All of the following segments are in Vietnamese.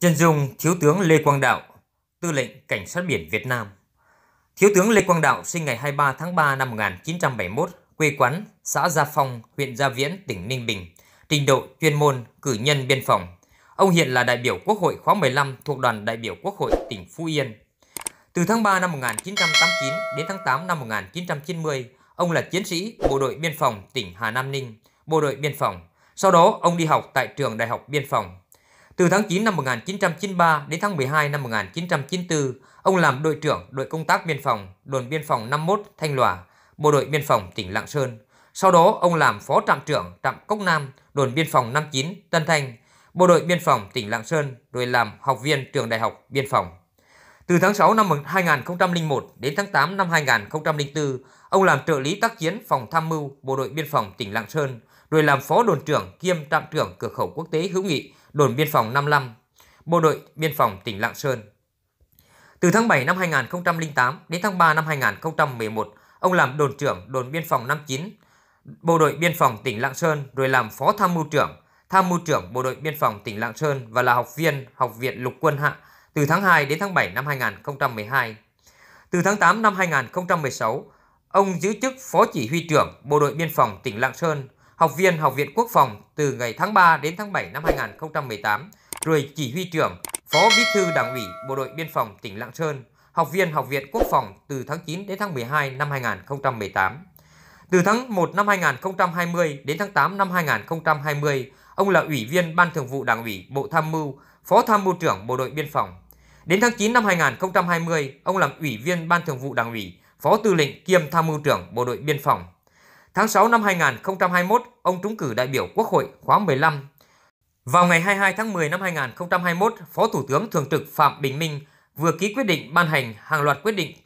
Trần Dung Thiếu tướng Lê Quang Đạo, Tư lệnh Cảnh sát biển Việt Nam Thiếu tướng Lê Quang Đạo sinh ngày 23 tháng 3 năm 1971, quê quán xã Gia Phong, huyện Gia Viễn, tỉnh Ninh Bình, trình độ chuyên môn cử nhân biên phòng. Ông hiện là đại biểu Quốc hội khóa 15 thuộc đoàn đại biểu Quốc hội tỉnh Phú Yên. Từ tháng 3 năm 1989 đến tháng 8 năm 1990, ông là chiến sĩ Bộ đội Biên phòng tỉnh Hà Nam Ninh, Bộ đội Biên phòng. Sau đó, ông đi học tại trường Đại học Biên phòng. Từ tháng 9 năm 1993 đến tháng 12 năm 1994, ông làm đội trưởng đội công tác biên phòng, đồn biên phòng 51 Thanh Lòa, bộ đội biên phòng tỉnh Lạng Sơn. Sau đó, ông làm phó trạm trưởng trạm Cốc Nam, đồn biên phòng 59 Tân Thanh, bộ đội biên phòng tỉnh Lạng Sơn, rồi làm học viên trường đại học biên phòng. Từ tháng 6 năm 2001 đến tháng 8 năm 2004, ông làm trợ lý tác chiến phòng tham mưu bộ đội biên phòng tỉnh Lạng Sơn, rồi làm phó đồn trưởng kiêm trạm trưởng cửa khẩu quốc tế hữu nghị đồn biên phòng 55, bộ đội biên phòng tỉnh Lạng Sơn. Từ tháng 7 năm 2008 đến tháng 3 năm 2011, ông làm đồn trưởng đồn biên phòng 59, bộ đội biên phòng tỉnh Lạng Sơn rồi làm phó tham mưu trưởng, tham mưu trưởng bộ đội biên phòng tỉnh Lạng Sơn và là học viên học viện lục quân hạ từ tháng 2 đến tháng 7 năm 2012. Từ tháng 8 năm 2016, ông giữ chức phó chỉ huy trưởng bộ đội biên phòng tỉnh Lạng Sơn học viên Học viện Quốc phòng từ ngày tháng 3 đến tháng 7 năm 2018, rồi chỉ huy trưởng, phó bí thư đảng ủy Bộ đội Biên phòng tỉnh Lạng Sơn, học viên Học viện Quốc phòng từ tháng 9 đến tháng 12 năm 2018. Từ tháng 1 năm 2020 đến tháng 8 năm 2020, ông là Ủy viên Ban Thường vụ Đảng ủy Bộ Tham mưu, Phó Tham mưu trưởng Bộ đội Biên phòng. Đến tháng 9 năm 2020, ông làm Ủy viên Ban Thường vụ Đảng ủy, Phó Tư lệnh kiêm Tham mưu trưởng Bộ đội Biên phòng. Tháng 6 năm 2021, ông trúng cử đại biểu Quốc hội khóa 15. Vào ngày 22 tháng 10 năm 2021, Phó Thủ tướng Thường trực Phạm Bình Minh vừa ký quyết định ban hành hàng loạt quyết định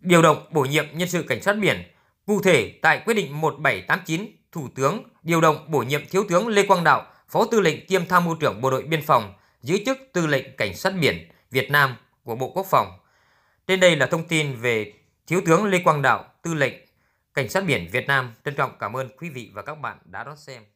điều động bổ nhiệm nhân sự cảnh sát biển. Cụ thể, tại quyết định 1789, Thủ tướng điều động bổ nhiệm Thiếu tướng Lê Quang Đạo, Phó Tư lệnh kiêm Tham mưu trưởng Bộ đội Biên phòng, giữ chức Tư lệnh Cảnh sát biển Việt Nam của Bộ Quốc phòng. Trên đây là thông tin về Thiếu tướng Lê Quang Đạo, Tư lệnh Cảnh sát biển Việt Nam trân trọng cảm ơn quý vị và các bạn đã đón xem.